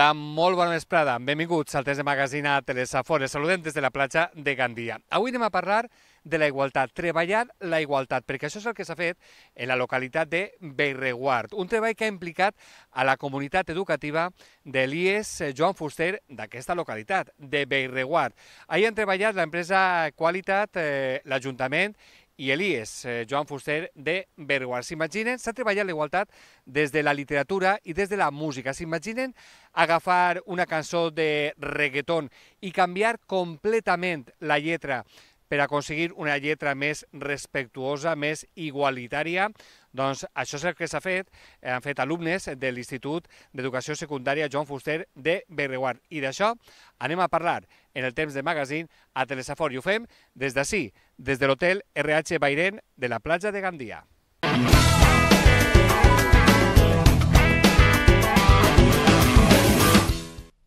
Hola, molt bona vesprada. Benvinguts al Test de Magazine a Telesafore. Saludem des de la platja de Gandia. Avui anem a parlar de la igualtat, treballar la igualtat, perquè això és el que s'ha fet en la localitat de Beirreguard, un treball que ha implicat a la comunitat educativa de l'IES Joan Fuster d'aquesta localitat, de Beirreguard. Ahir han treballat l'empresa Qualitat, eh, l'Ajuntament i Elies, eh, Joan Fuster, de Berguar. S'imaginen, s'ha treballat la igualtat des de la literatura i des de la música. S'imaginen agafar una cançó de reggaeton i canviar completament la lletra per aconseguir una lletra més respectuosa, més igualitària, doncs això és el que s'ha fet, eh, han fet alumnes de l'Institut d'Educació Secundària Joan Fuster de Berreguard. I d'això anem a parlar en el temps de magazine a Telesafor i ho fem des d'ací, desde el Hotel RH Bairén de la playa de Gandía.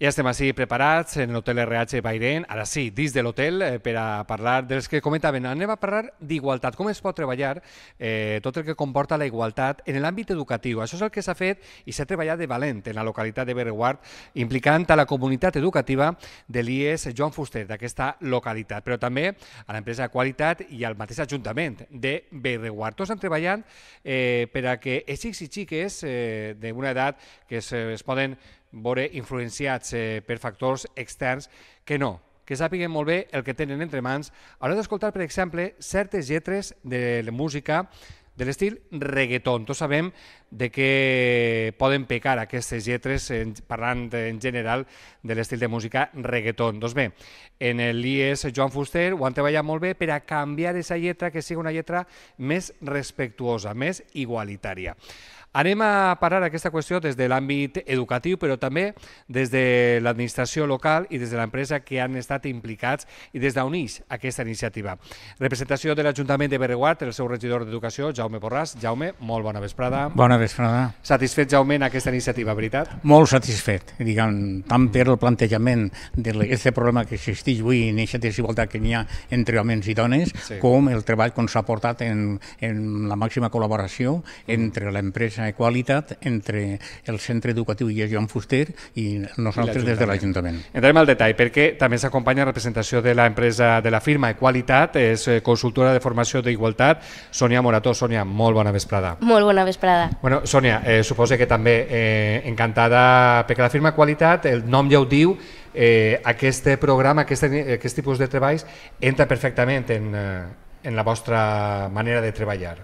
Ja estem així preparats en l'hotel RH Bairén, ara sí, dins de l'hotel, eh, per a parlar dels que comentaven. Anem a parlar d'igualtat, com es pot treballar eh, tot el que comporta la igualtat en l'àmbit educatiu. Això és el que s'ha fet i s'ha treballat de valent en la localitat de Bereguard, implicant a la comunitat educativa de l'IES Joan Fuster, d'aquesta localitat, però també a l'empresa Qualitat i al mateix Ajuntament de Bereguard. Tots han treballat eh, per a que xics i xiques eh, d'una edat que es, es poden veure influenciats eh, per factors externs que no, que sàpiguen molt bé el que tenen entre mans a d'escoltar, per exemple, certes lletres de la música de l'estil reggaeton. Tots sabem de què poden pecar aquestes lletres en, parlant en general de l'estil de música reggaeton. Doncs bé, en el l'IES Joan Fuster ho han treballat molt bé per a canviar aquesta lletra que sigui una lletra més respectuosa, més igualitària. Anem a parar aquesta qüestió des de l'àmbit educatiu, però també des de l'administració local i des de l'empresa que han estat implicats i des d'on ix aquesta iniciativa. Representació de l'Ajuntament de Bereguard, el seu regidor d'Educació, Jaume Borràs. Jaume, molt bona vesprada. Bona vesprada. Satisfet, Jaume, en aquesta iniciativa, veritat? Molt satisfet, diguem, tant per el plantejament d'aquest problema que existeix avui en aquesta desigualtat que hi ha entre homes i dones, sí. com el treball que s'ha portat en, en la màxima col·laboració mm. entre l'empresa aquesta qualitat entre el centre educatiu i Joan Fuster i nosaltres des de l'Ajuntament. Entrem al detall, perquè també s'acompanya la representació de l'empresa de la firma Qualitat, és eh, consultora de formació d'igualtat, Sònia Morató. Sònia, molt bona vesprada. Molt bona vesprada. Bueno, Sònia, eh, suposo que també eh, encantada, perquè la firma Qualitat, el nom ja ho diu, eh, aquest programa, aquest, aquest tipus de treballs, entra perfectament en, eh, en la vostra manera de treballar.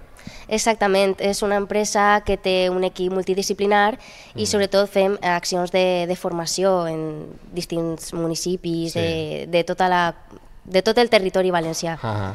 Exactament, és una empresa que té un equip multidisciplinar mm. i sobretot fem accions de, de formació en distints municipis sí. de, de, tota la, de tot el territori valencià. Ah, ah.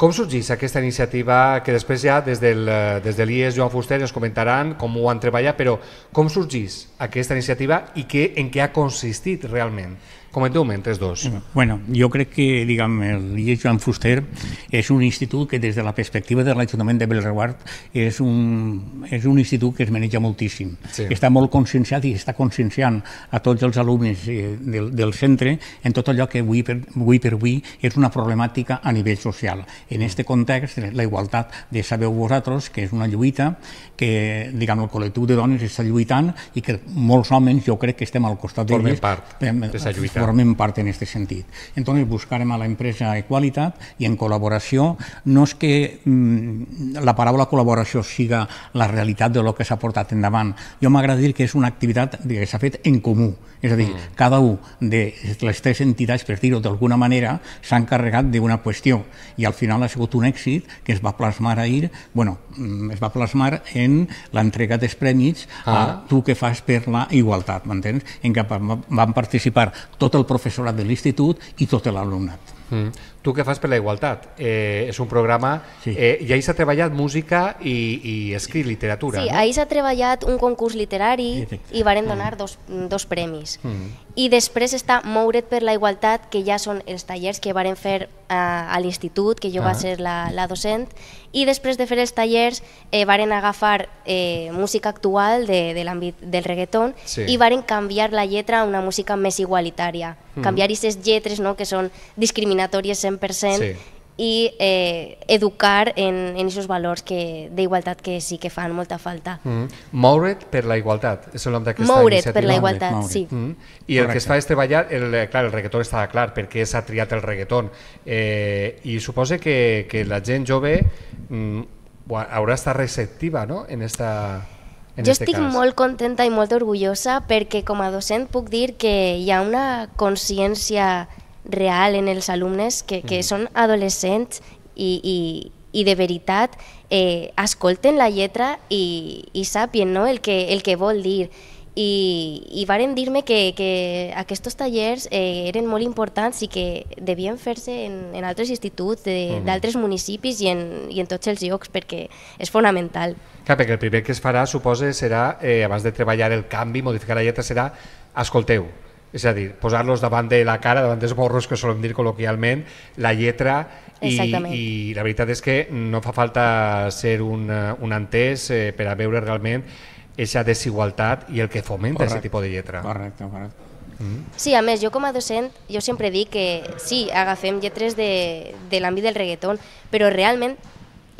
com sorgís aquesta iniciativa que després ja des, del, des de l'IES Joan Fuster ens comentaran com ho han treballat, però com sorgís aquesta iniciativa i què, en què ha consistit realment? Comenteu tres, dos. Bueno, jo crec que, diguem, el Lleix Joan Fuster és un institut que des de la perspectiva de l'Ajuntament de Belreguard és un, és un institut que es maneja moltíssim. Sí. Està molt conscienciat i està conscienciant a tots els alumnes eh, del, del centre en tot allò que avui per, avui per avui és una problemàtica a nivell social. En aquest context, la igualtat de sabeu vosaltres, que és una lluita, que diguem, el col·lectiu de dones està lluitant i que molts homes jo crec que estem al costat d'ells. Formen part Formen part en aquest sentit. Entonces buscarem a l'empresa Equalitat i en col·laboració, no és que mm, la paraula col·laboració siga la realitat de lo que s'ha portat endavant. Jo m'agrada dir que és una activitat que s'ha fet en comú, és a dir, mm. cada un de les tres entitats, per dir-ho d'alguna manera, s'ha encarregat d'una qüestió i al final ha sigut un èxit que es va plasmar ahir, bueno, mm, es va plasmar en precisament l'entrega dels premis ah. a tu que fas per la igualtat, m'entens? En què van participar tot el professorat de l'institut i tot l'alumnat. Mm. Tu què fas per la igualtat? Eh, és un programa... Sí. Eh, I ahir s'ha treballat música i, i escrit literatura. Sí, no? ahir s'ha treballat un concurs literari sí, i varen mm. donar mm. dos, dos premis. Mm. I després està Mouret per la igualtat, que ja són els tallers que varen fer a, eh, a l'institut, que jo ah. va ser la, la docent, i després de fer els tallers eh, varen agafar eh, música actual de, de l'àmbit del reggaeton sí. i varen canviar la lletra a una música més igualitària, mm. canviar aquestes lletres no, que són discriminades discriminatòries 100% sí. i eh, educar en, en aquests valors d'igualtat que sí que fan molta falta. Mm. Moure't per la igualtat, és el nom d'aquesta iniciativa. Moure't per la igualtat, Moure't. sí. Mm. I el Correcte. que es fa és treballar, el, clar, el reggaeton està clar, perquè s'ha triat el reggaeton, eh, i suposa que, que la gent jove mm, haurà d'estar receptiva no? en esta... En jo estic cas. molt contenta i molt orgullosa perquè com a docent puc dir que hi ha una consciència real en els alumnes que, que mm. són adolescents i, i, i de veritat eh, escolten la lletra i, i sàpien no? el, que, el que vol dir. I, i varen dir-me que, que aquests tallers eh, eren molt importants i que devien fer-se en, en altres instituts mm-hmm. d'altres mm. municipis i en, i en tots els llocs perquè és fonamental. Clar, perquè el primer que es farà, suposa, serà, eh, abans de treballar el canvi, modificar la lletra, serà escolteu, és a dir, posar-los davant de la cara, davant dels borros que solen dir col·loquialment, la lletra i, i la veritat és que no fa falta ser un, eh, un entès eh, per a veure realment aquesta desigualtat i el que fomenta aquest tipus de lletra. Correcte, correcte. Mm. Sí, a més, jo com a docent, jo sempre dic que sí, agafem lletres de, de l'àmbit del reggaeton, però realment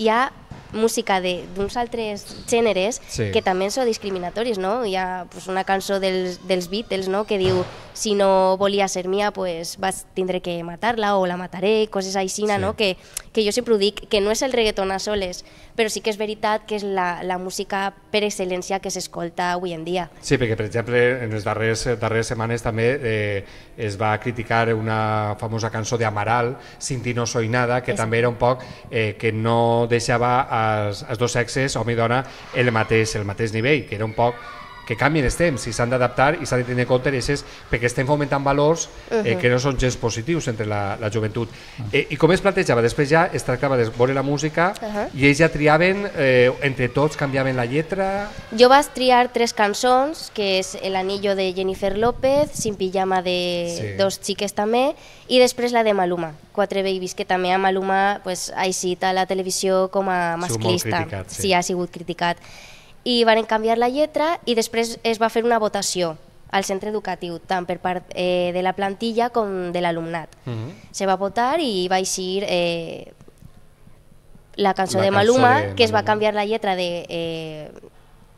hi ha música d'uns altres gèneres sí. que també són discriminatoris, no? Hi ha pues, una cançó dels, dels Beatles no? que diu si no volia ser mia pues, vas tindre que matar-la o la mataré, coses així, sí. no? que, que jo sempre ho dic, que no és el reggaeton a soles, però sí que és veritat que és la, la música per excel·lència que s'escolta avui en dia. Sí, perquè per exemple en les darreres, darreres setmanes també eh, es va criticar una famosa cançó d'Amaral, Sinti no soy nada, que Exacte. també era un poc eh, que no deixava a els, els dos sexes, home i dona, el mateix, el mateix nivell, que era un poc que canvien els temps i s'han d'adaptar i s'ha de tenir en compte aquestes, perquè estem fomentant valors eh, que no són gens positius entre la, la joventut. Eh, I com es plantejava, després ja es tractava de veure la música uh -huh. i ells ja triaven, eh, entre tots canviaven la lletra... Jo vaig triar tres cançons, que és El anillo de Jennifer López, Sin pijama de sí. dos xiques també, i després la de Maluma, Quatre Babies, que també a Maluma pues, ha eixit a la televisió com a masclista. Criticat, sí. sí, ha sigut criticat i van canviar la lletra i després es va fer una votació al centre educatiu, tant per part eh, de la plantilla com de l'alumnat. Mm -hmm. Se va votar i va eixir eh, la cançó la de Maluma, cançó de Maluma. que es va canviar la lletra de eh,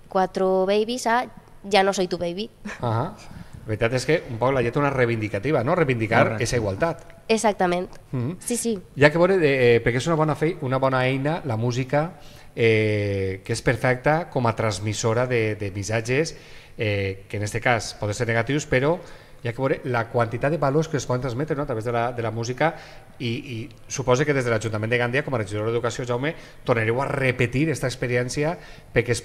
Cuatro Babies a Ja no soy tu baby. Ah La veritat és que un poc la lletra una reivindicativa, no? Reivindicar aquesta igualtat. Exactament. Mm -hmm. Sí, sí. Hi ha que veure, eh, eh, perquè és una bona, fei, una bona eina, la música, eh, que és perfecta com a transmissora de, de missatges, eh, que en aquest cas poden ser negatius, però hi ha que veure la quantitat de valors que es poden transmetre no? a través de la, de la música i, i suposo que des de l'Ajuntament de Gandia, com a regidor d'Educació, Jaume, tornareu a repetir aquesta experiència perquè es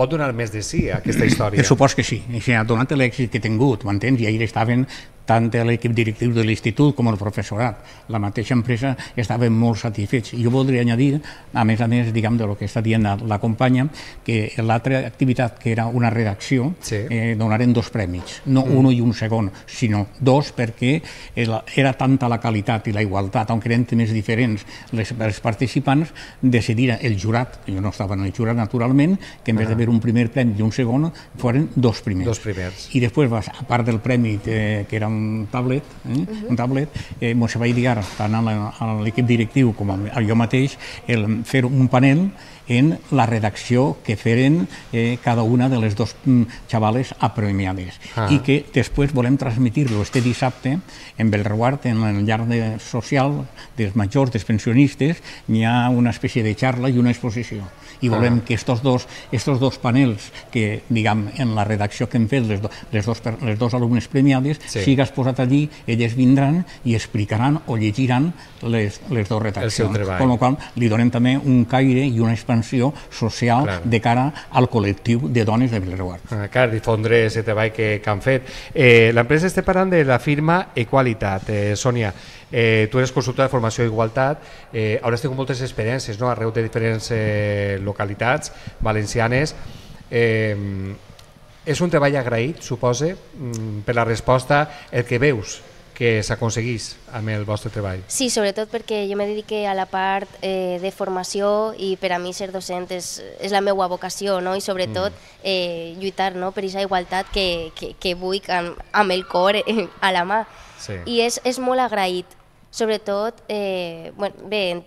pot donar més de sí a aquesta història. Eh, supos que sí, i si ha donat l'èxit que ha tingut, m'entens? I ahir estaven tant l'equip directiu de l'institut com el professorat, la mateixa empresa, estaven molt satisfets. Jo voldria añadir, a més a més, diguem, de lo que està dient la, companya, que l'altra activitat, que era una redacció, sí. eh, donaren dos premis, no mm. un i un segon, sinó dos, perquè era tanta la qualitat i la igualtat, on eren més diferents, les, els participants decidir el jurat, jo no estava en el jurat naturalment, que en vez uh ah. -huh. d'haver un primer premi i un segon, foren dos primers. Dos primers. I després, vas, a part del premi, que, eh, que era un tablet, eh? uh -huh. un uh-huh. tablet, eh, mos va idear, tant a l'equip directiu com a jo mateix, el fer un panel en la redacció que feren eh, cada una de les dos mm, xavales apremiades -huh. Ah. i que després volem transmitir-lo este dissabte en Belreguard, en el llarg de, social dels majors, dels pensionistes, n'hi ha una espècie de xarxa i una exposició i volem que estos dos, estos dos panels que, diguem, en la redacció que hem fet les, do, les, dos, les dos alumnes premiades, sí. siga posat allí, elles vindran i explicaran o llegiran les, les dues redaccions. Com la qual li donem també un caire i una expansió social clar. de cara al col·lectiu de dones de Vilareguard. Ah, clar, difondre aquest treball que, que han fet. Eh, L'empresa està parlant de la firma Equalitat. Eh, Sònia, Eh, tu eres consultor de formació i igualtat, eh, ara tingut moltes experiències no? arreu de diferents eh, localitats valencianes. Eh, és un treball agraït, suposa, mm, per la resposta, el que veus que s'aconseguís amb el vostre treball. Sí, sobretot perquè jo me dedique a la part eh, de formació i per a mi ser docent és, és la meva vocació no? i sobretot mm. eh, lluitar no? per aquesta igualtat que, que, que vull amb, amb el cor eh, a la mà. Sí. I és, és molt agraït Sobretot, eh, bueno, bé,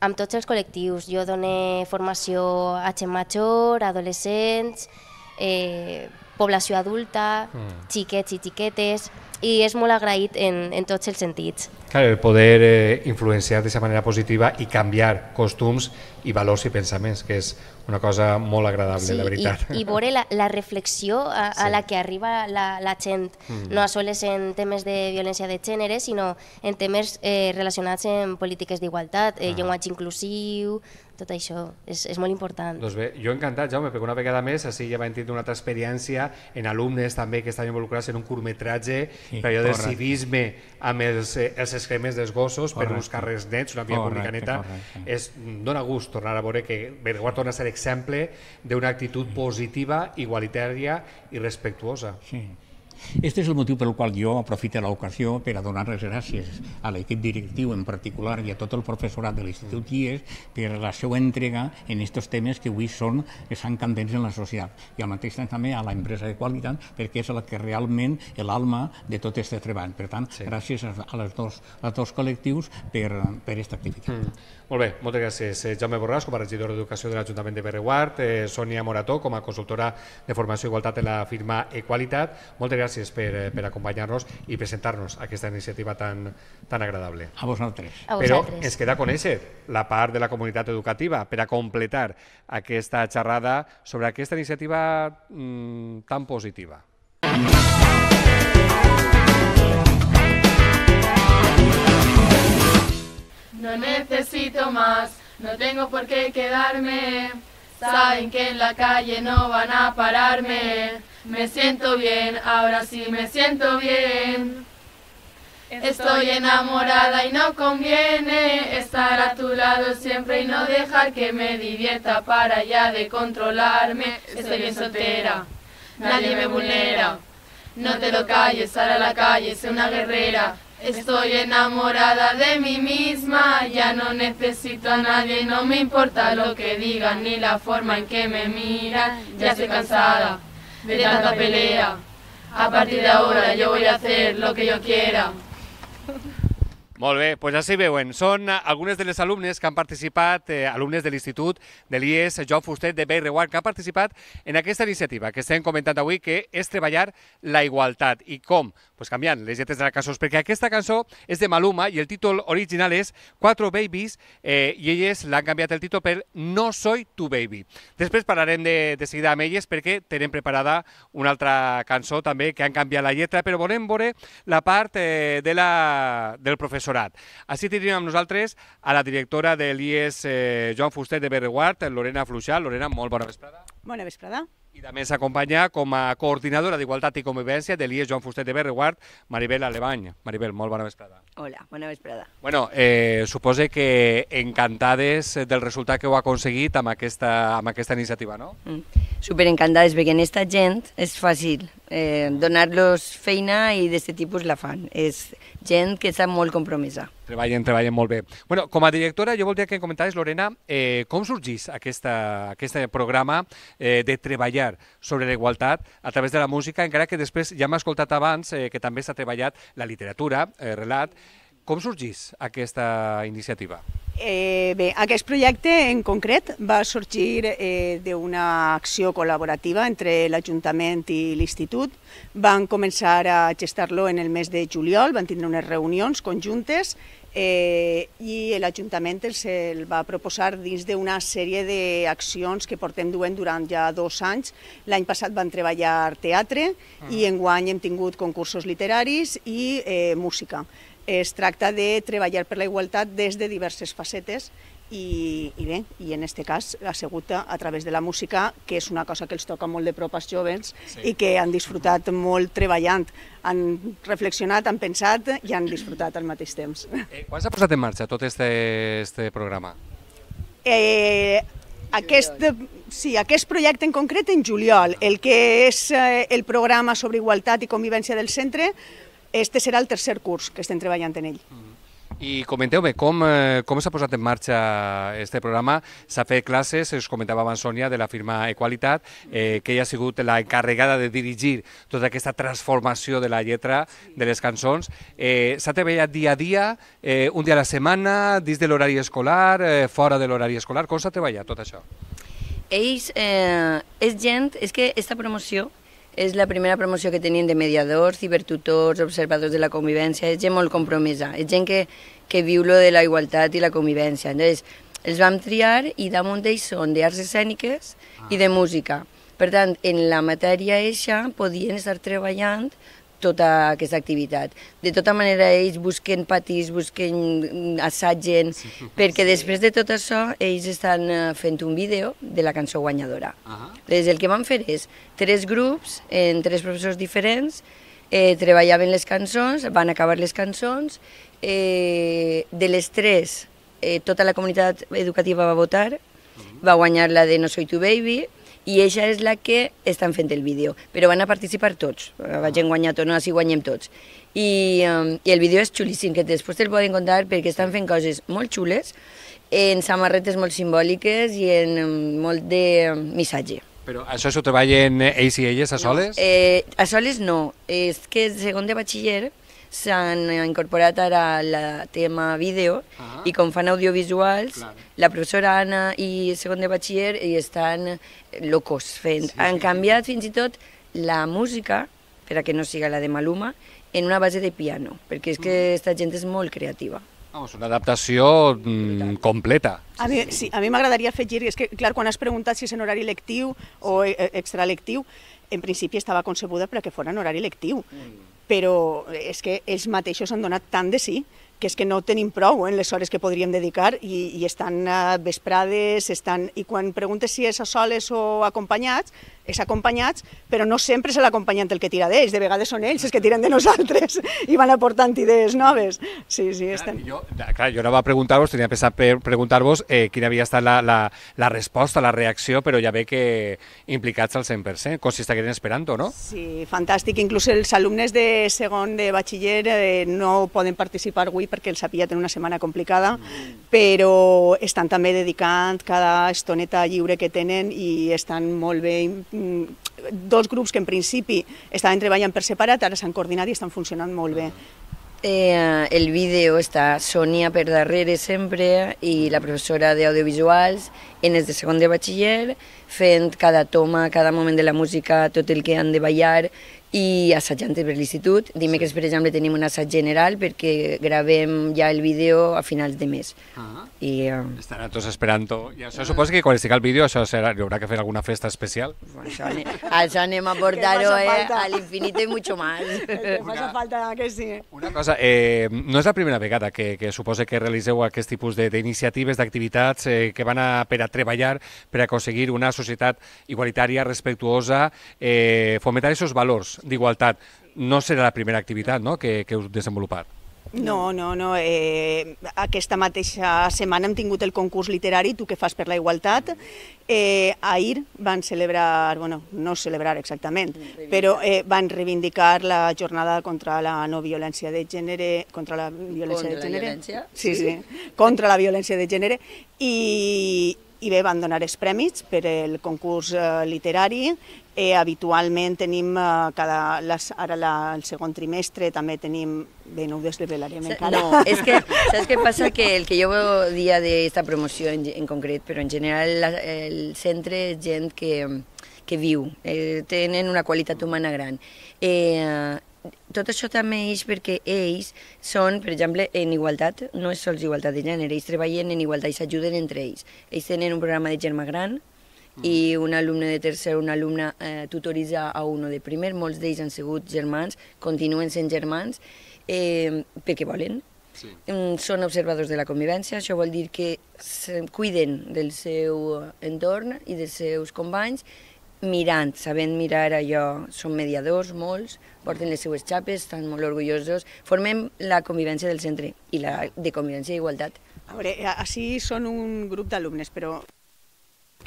amb tots els col·lectius. Jo doné formació a gent major, adolescents, eh, població adulta, mm. xiquets i xiquetes, i és molt agraït en, en tots els sentits. Clar, el poder eh, influenciar d'aquesta manera positiva i canviar costums i valors i pensaments, que és una cosa molt agradable, sí, la veritat. I, i veure la, la reflexió a, sí. a la que arriba la, la gent, mm. no sols en temes de violència de gènere, sinó en temes eh, relacionats amb polítiques d'igualtat, eh, ah. llenguatge inclusiu, tot això, és, és molt important. Doncs bé, jo encantat, Jaume, perquè una vegada més així ja vam tindre una altra experiència en alumnes també que estan involucrats en un curtmetratge sí, per allò del civisme amb els, eh, els excremes dels gossos correcte. per uns carrers nets, una via correcte, neta. correcte. És, dona gust doncs, tornar a veure que Berguà torna a ser exemple d'una actitud positiva, igualitària i respectuosa. Sí. Este és el motiu pel qual jo aprofito l'ocasió per a donar les gràcies a l'equip directiu en particular i a tot el professorat de l'Institut IES per la seva entrega en aquests temes que avui són estan candents en la societat i al mateix temps també a la empresa de qualitat perquè és la que realment l'alma de tot aquest treball. Per tant, sí. gràcies a, les dos, a dos col·lectius per, per aquesta activitat. Mm. Molt bé, moltes gràcies. Eh, Jaume Borràs, com a regidor d'Educació de l'Ajuntament de Berreguard, eh, Sònia Morató, com a consultora de formació i igualtat de la firma Equalitat. Moltes gràcies Gracias por eh, por acompañarnos y presentarnos a esta iniciativa tan, tan agradable. A vosotros. Pero es que da con ese, la par de la comunidad educativa para a completar esta charrada sobre esta iniciativa mm, tan positiva. No necesito más, no tengo por qué quedarme. Saben que en la calle no van a pararme. Me siento bien, ahora sí me siento bien. Estoy enamorada y no conviene estar a tu lado siempre y no dejar que me divierta para ya de controlarme. Estoy bien soltera, nadie me vulnera. No te lo calles, sal a la calle, sé una guerrera. Estoy enamorada de mí misma, ya no necesito a nadie no me importa lo que digan ni la forma en que me miran. Ya estoy cansada de tanta pelea. A partir de ahora yo voy a hacer lo que yo quiera. Molt bé, doncs així veuen. Són eh, algunes de les alumnes que han participat, eh, alumnes de l'Institut de l'IES Joan Fuster de Bay que han participat en aquesta iniciativa que estem comentant avui, que és treballar la igualtat. I com? Pues canviant les lletres de la cançó, perquè aquesta cançó és de Maluma i el títol original és Quatro Babies eh, i elles l'han canviat el títol per No soy tu baby. Després parlarem de, de seguida amb elles perquè tenen preparada una altra cançó també que han canviat la lletra, però volem veure la part eh, de la, del professor professorat. Així tenim amb nosaltres a la directora de l'IES eh, Joan Fuster de Berreguard, Lorena Fluixà. Lorena, molt bona vesprada. Bona vesprada. I també s'acompanya com a coordinadora d'Igualtat i Convivència de l'IES Joan Fuster de Berreguard, Maribel Alemany. Maribel, molt bona vesprada. Hola, bona vesprada. Bueno, eh, suposo que encantades del resultat que heu aconseguit amb aquesta, amb aquesta iniciativa, no? Mm. Superencantades, perquè en aquesta gent és fàcil eh, donar-los feina i d'aquest tipus la fan. És gent que està molt compromesa. Treballen, treballen molt bé. Bueno, com a directora, jo voldria que comentaves, Lorena, eh, com sorgís aquesta, aquest programa eh, de treballar sobre la igualtat a través de la música, encara que després ja m'ha escoltat abans eh, que també s'ha treballat la literatura, eh, relat, com sorgís aquesta iniciativa? Eh, bé, aquest projecte en concret va sorgir eh, d'una acció col·laborativa entre l'Ajuntament i l'Institut. Van començar a gestar-lo en el mes de juliol, van tindre unes reunions conjuntes eh, i l'Ajuntament els el va proposar dins d'una sèrie d'accions que portem duent durant ja dos anys. L'any passat van treballar teatre ah. i enguany hem tingut concursos literaris i eh, música. Es tracta de treballar per la igualtat des de diverses facetes i, i bé, i en aquest cas ha sigut a, través de la música, que és una cosa que els toca molt de prop als joves sí. i que han disfrutat molt treballant. Han reflexionat, han pensat i han disfrutat al mateix temps. Eh, quan s'ha posat en marxa tot este, este programa? Eh, aquest, sí, aquest projecte en concret en juliol, el que és eh, el programa sobre igualtat i convivència del centre, Este serà el tercer curs que estem treballant en ell. Mm -hmm. I comenteu-me, com, eh, com s'ha posat en marxa este programa? S'ha fet classes, us comentava abans Sònia, de la firma Equalitat, eh, que ella ha sigut la encarregada de dirigir tota aquesta transformació de la lletra de les cançons. Eh, s'ha treballat dia a dia, eh, un dia a la setmana, dins de l'horari escolar, eh, fora de l'horari escolar. Com s'ha treballat tot això? Ells, eh, és gent, és que aquesta promoció és la primera promoció que tenim de mediadors, cibertutors, observadors de la convivència, és gent molt compromesa, és gent que, que viu lo de la igualtat i la convivència. Llavors, els vam triar i damunt d'ells són d'arts escèniques ah. i de ah. música. Per tant, en la matèria eixa podien estar treballant tota aquesta activitat. De tota manera, ells busquen patis, busquen, mm, assagen, sí, perquè sí. després de tot això ells estan eh, fent un vídeo de la cançó guanyadora. Uh ah. -huh. el que van fer és tres grups en tres professors diferents, eh, treballaven les cançons, van acabar les cançons, eh, de les tres eh, tota la comunitat educativa va votar, uh mm. -huh. va guanyar la de No soy tu baby, i ella és la que estan fent el vídeo, però van a participar tots, ah. vagin guanyat o no, així guanyem tots. I, um, i el vídeo és xulíssim, que després te'l poden contar perquè estan fent coses molt xules, en samarretes molt simbòliques i en um, molt de um, missatge. Però això s'ho treballen ells i elles a soles? No, eh, a soles no, és que segon de batxiller s'han incorporat ara al tema vídeo ah. i com fan audiovisuals, Clar. la professora Anna i segon de batxiller hi estan locos fent. Sí, Han canviat sí. fins i tot la música, per a que no siga la de Maluma, en una base de piano, perquè és que aquesta mm. gent és molt creativa. Vamos, una adaptació mm, completa. A mi, sí, a mi m'agradaria afegir, és que clar, quan has preguntat si és en horari lectiu o eh, extralectiu, en principi estava concebuda perquè fos en horari lectiu, mm però és que ells mateixos han donat tant de sí que és que no tenim prou eh, en les hores que podríem dedicar i, i estan vesprades, estan... i quan preguntes si és a soles o acompanyats, és acompanyats, però no sempre és l'acompanyant el que tira d'ells, de vegades són ells els que tiren de nosaltres i van aportant idees noves. Sí, sí, estem... Jo, clar, jo anava a preguntar-vos, tenia pensat preguntar-vos eh, quina havia estat la, la, la resposta, la reacció, però ja ve que implicats al 100%, com si estiguin esperant, no? Sí, fantàstic. Inclús els alumnes de segon de batxiller eh, no poden participar avui perquè els ha pillat en una setmana complicada, mm. però estan també dedicant cada estoneta lliure que tenen i estan molt bé Mm, dos grups que en principi estaven treballant per separat ara s'han coordinat i estan funcionant molt bé. Eh, el vídeo està Sònia per darrere sempre i la professora d'audiovisuals en els de segon de batxiller fent cada toma, cada moment de la música, tot el que han de ballar i assajant per l'institut. Dimecres, per exemple, tenim un assaig general perquè gravem ja el vídeo a finals de mes. Ah, I, uh... Eh, Estaran tots esperant-ho. I això uh... suposa que quan estigui el vídeo això serà, hi haurà que fer alguna festa especial? Això, anem, això anem a portar-ho eh, a l'infinit i mucho más. Una, falta que sí. Una cosa, eh, no és la primera vegada que, que suposa que realiseu aquest tipus d'iniciatives, d'activitats eh, que van a, per a treballar per a aconseguir una societat igualitària, respectuosa, eh, fomentar aquests valors d'Igualtat. No serà la primera activitat no? que, que us desenvolupat. No, no, no. Eh, aquesta mateixa setmana hem tingut el concurs literari Tu que fas per la igualtat. Eh, ahir van celebrar, bueno, no celebrar exactament, però eh, van reivindicar la jornada contra la no violència de gènere, contra la violència contra de gènere. Violència? Sí, sí, sí, contra la violència de gènere i, i bé, van donar els premis per el concurs eh, literari Eh, habitualment tenim eh, cada, les, ara la, el segon trimestre també tenim, bé, no ho desrevelarem encara. No, és que, saps què passa? Que el que jo dia d'aquesta promoció en, en concret, però en general la, el centre és gent que, que viu, eh, tenen una qualitat humana gran. Eh, tot això també és perquè ells són, per exemple, en igualtat, no és sols igualtat de gènere, ells treballen en igualtat, i s'ajuden entre ells. Ells tenen un programa de germà gran, i un alumne de tercer, un alumne eh, tutoritza a un de primer, molts d'ells han sigut germans, continuen sent germans, eh, perquè volen. Sí. Mm, són observadors de la convivència, això vol dir que se cuiden del seu entorn i dels seus companys mirant, sabent mirar allò, són mediadors molts, porten les seues xapes, estan molt orgullosos, formem la convivència del centre i la de convivència i igualtat. A veure, així són un grup d'alumnes, però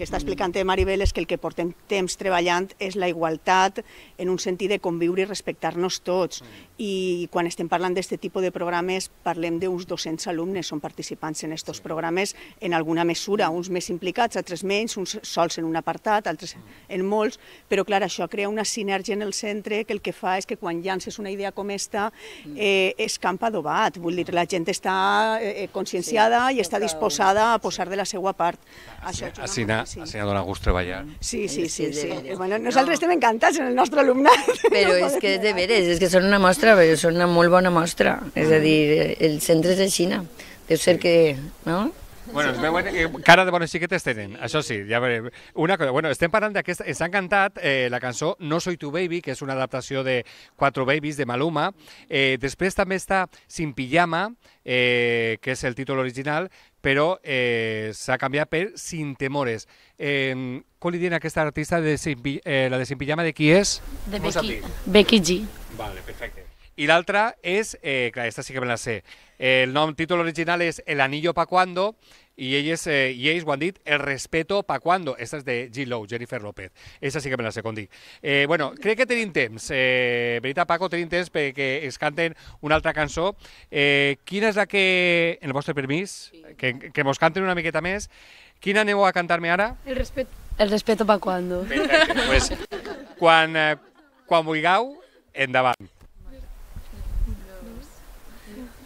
que està explicant Maribel és que el que portem temps treballant és la igualtat en un sentit de conviure i respectar-nos tots i quan estem parlant d'aquest tipus de programes parlem d'uns 200 alumnes, són participants en aquests programes en alguna mesura, uns més implicats, altres menys, uns sols en un apartat, altres mm. en molts, però clar, això crea una sinergia en el centre que el que fa és que quan llances una idea com esta mm. eh, es campa adobat, vull dir, la gent està eh, eh conscienciada sí, i està disposada a posar de la seva part. Això així, així dona gust treballar. Mm. Sí, sí, sí. sí, sí. Bueno, nosaltres no. estem encantats en el nostre alumnat. Però és que de veres, és que són una mostra mostra, però són una molt bona mostra. És a dir, el centre és de Xina. Deu ser que... No? Bueno, es veuen eh, cara de bones xiquetes tenen, això sí, ja veurem. Una cosa, bueno, estem parlant d'aquesta, ens han cantat eh, la cançó No soy tu baby, que és una adaptació de Quatro babies de Maluma. Eh, després també està Sin pijama, eh, que és el títol original, però eh, s'ha canviat per Sin temores. Eh, com li diuen a aquesta artista, de Sin, eh, la de Sin pijama, de qui és? De Becky, Becky G. Vale, perfecte. I l'altra és, eh, clar, aquesta sí que me la sé, el nom, títol original és El anillo pa cuando, i ells, eh, i ells ho han dit, El respeto pa cuando. Aquesta és de G. Lowe, Jennifer López. Aquesta sí que me la sé com dic. Eh, bueno, crec que tenim temps. Eh, Benita Paco, tenim temps perquè es canten una altra cançó. Eh, quina és la que, en el vostre permís, que, que mos canten una miqueta més, quina aneu a cantar-me ara? El respeto. El respeto pa cuando. Perfecte, pues, quan, eh, quan vulgueu, endavant.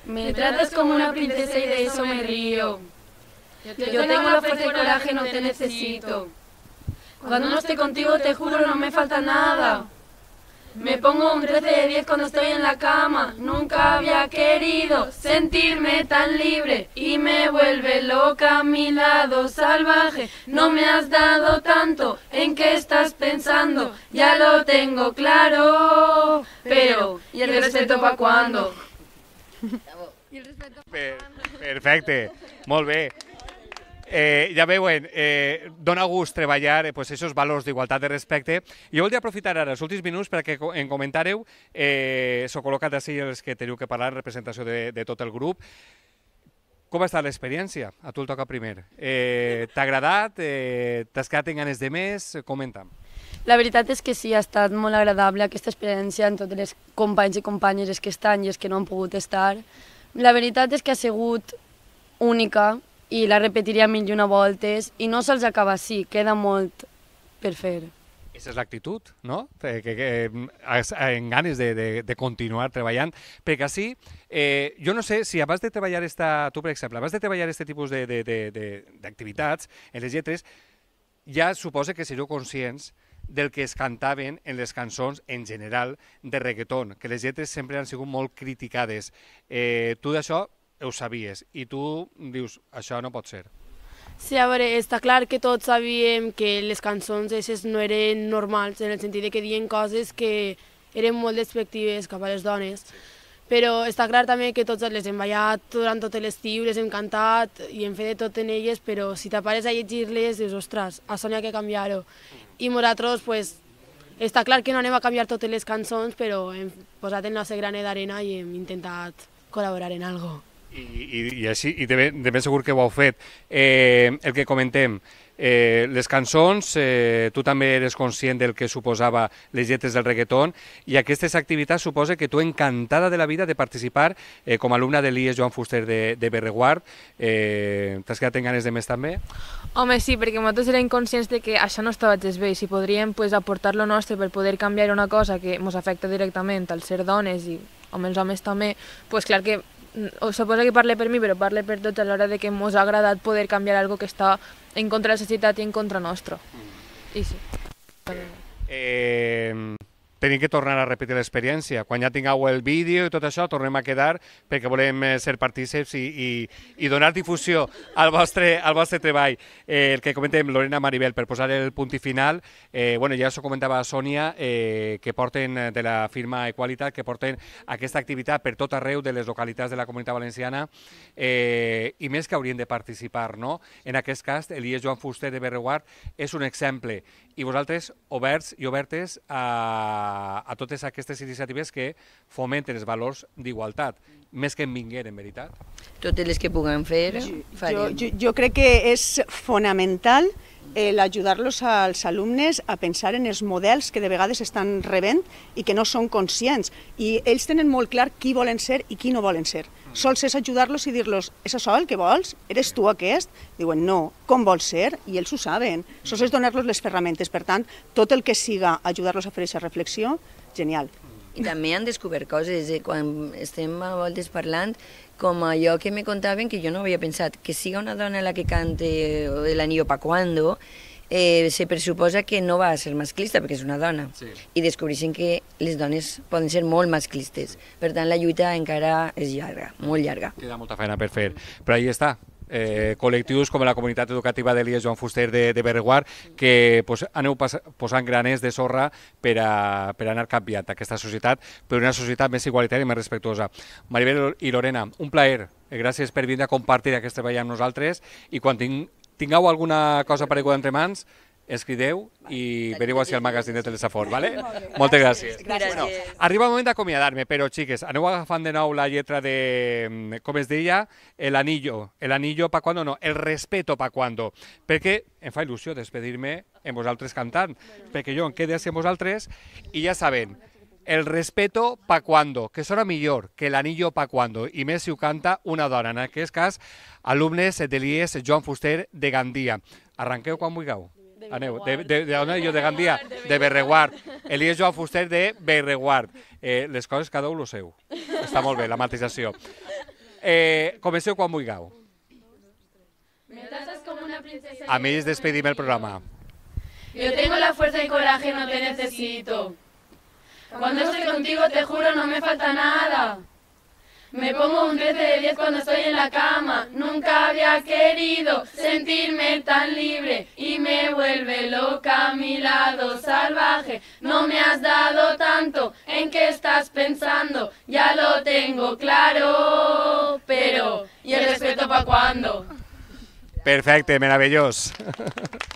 Me tratas como una princesa y de eso me río. Yo tengo la fuerza y coraje, no te necesito. Cuando no esté contigo, te juro, no me falta nada. Me pongo un 13 de 10 cuando estoy en la cama. Nunca había querido sentirme tan libre y me vuelve loca mi lado salvaje. No me has dado tanto, ¿en qué estás pensando? Ya lo tengo claro, pero ¿y el respeto para cuándo? Per, perfecte, molt bé. Eh, ja veuen, eh, dona gust treballar eh, pues, esos valors d'igualtat de respecte. Jo voldria aprofitar ara els últims minuts perquè en comentàreu, eh, s'ho col·locat així els que teniu que parlar en representació de, de tot el grup. Com ha estat l'experiència? A tu el toca primer. Eh, T'ha agradat? Eh, T'has quedat en ganes de més? Comenta'm. La veritat és que sí, ha estat molt agradable aquesta experiència amb totes les companys i companyes que estan i els que no han pogut estar. La veritat és que ha sigut única i la repetiria mil i una voltes i no se'ls acaba així, queda molt per fer. Aquesta és l'actitud, no? Que, que, que en ganes de, de, de continuar treballant, perquè així, eh, jo no sé si abans de treballar esta, tu per exemple, abans de treballar aquest tipus d'activitats en les lletres, ja suposa que sereu conscients del que es cantaven en les cançons en general de reggaeton, que les lletres sempre han sigut molt criticades. Eh, tu d'això ho sabies i tu dius, això no pot ser. Sí, a veure, està clar que tots sabíem que les cançons aquestes no eren normals, en el sentit de que diuen coses que eren molt despectives cap a les dones. Sí però està clar també que tots les hem ballat durant tot l'estiu, les hem cantat i hem fet de tot en elles, però si t'apares a llegir-les dius, ostres, a Sònia que canviar-ho. I nosaltres, pues, està clar que no anem a canviar totes les cançons, però hem posat el nostre graner d'arena i hem intentat col·laborar en alguna cosa. I, i, i així, i de, ben, de ben segur que ho heu fet. Eh, el que comentem, Eh, les cançons, eh, tu també eres conscient del que suposava les lletres del reggaeton i aquestes activitats suposa que tu encantada de la vida de participar eh, com a alumna de l'IES Joan Fuster de, de Berreguard. Eh, T'has quedat amb ganes de més també? Home, sí, perquè nosaltres érem conscients de que això no estava gens bé i si podríem pues, aportar lo nostre per poder canviar una cosa que ens afecta directament al ser dones i amb els homes també, pues clar que o suposa que parle per mi, però parle per tots a l'hora de que ens ha agradat poder canviar algo que està en contra de la societat i en contra nostre. Mm. I sí. Eh, tenim que tornar a repetir l'experiència. Quan ja tingueu el vídeo i tot això, tornem a quedar perquè volem eh, ser partíceps i, i, i donar difusió al vostre, al vostre treball. Eh, el que comentem, Lorena Maribel, per posar el punt i final, eh, bueno, ja s'ho comentava Sònia, eh, que porten eh, de la firma Equalitat, que porten aquesta activitat per tot arreu de les localitats de la comunitat valenciana eh, i més que haurien de participar, no? En aquest cas, el Joan Fuster de Berreguard és un exemple i vosaltres oberts i obertes a, a totes aquestes iniciatives que fomenten els valors d'igualtat, més que en vinguer, en veritat. Totes les que puguem fer, farem. Jo, jo, jo crec que és fonamental el ajudar-los als alumnes a pensar en els models que de vegades estan rebent i que no són conscients. I ells tenen molt clar qui volen ser i qui no volen ser. Mm. Sols és ajudar-los i dir-los, és això el que vols? Eres tu aquest? Diuen, no, com vols ser? I ells ho saben. Mm. Sols és donar-los les ferramentes. Per tant, tot el que siga ajudar-los a fer aquesta reflexió, genial. I també han descobert coses, eh? quan estem a voltes parlant, com allò que me contaven, que jo no havia pensat, que siga una dona la que cante eh, l'anillo pa cuando, eh, se pressuposa que no va a ser masclista perquè és una dona sí. i descobreixen que les dones poden ser molt masclistes. Per tant, la lluita encara és llarga, molt llarga. Queda molta feina per fer, però ahí està, eh, col·lectius com la comunitat educativa de l'IES Joan Fuster de, de Berreguar, que pos, aneu pas, posant graners de sorra per, a, per anar canviant aquesta societat per una societat més igualitària i més respectuosa. Maribel i Lorena, un plaer. Eh, gràcies per vindre a compartir aquest treball amb nosaltres i quan tinc, tingueu alguna cosa pareguda entre mans, escrideu i veniu així al magazín de Telesafort, vale? Moltes gràcies. gràcies. Bueno, arriba el moment d'acomiadar-me, però, xiques, aneu agafant de nou la lletra de, mm, com es deia, el anillo. El anillo pa cuando, no, el respeto pa cuando. Perquè em fa il·lusió despedir-me en vosaltres cantant, perquè jo em quede amb vosaltres i ja saben, el respeto pa cuando, que sona millor que l'anillo pa cuando, i més si ho canta una dona, en aquest cas, alumnes de l'IES Joan Fuster de Gandia. Arranqueu quan vulgueu. Aneu, de, de, de, on jo, de Gandia, de Berreguard. Elies Joan Fuster de Berreguard. Eh, les coses cada un lo seu. Està molt bé, la matització. Eh, comenceu quan vulgueu. Me tratas com una princesa... A despedim el programa. Yo tengo la fuerza y coraje, no te necesito. Cuando estoy contigo, te juro, no me falta nada. Me pongo un 13 de 10 cuando estoy en la cama. Nunca había querido sentirme tan libre y me vuelve loca mi lado salvaje. No me has dado tanto, ¿en qué estás pensando? Ya lo tengo claro, pero ¿y el respeto para cuándo? Perfecto, maravilloso.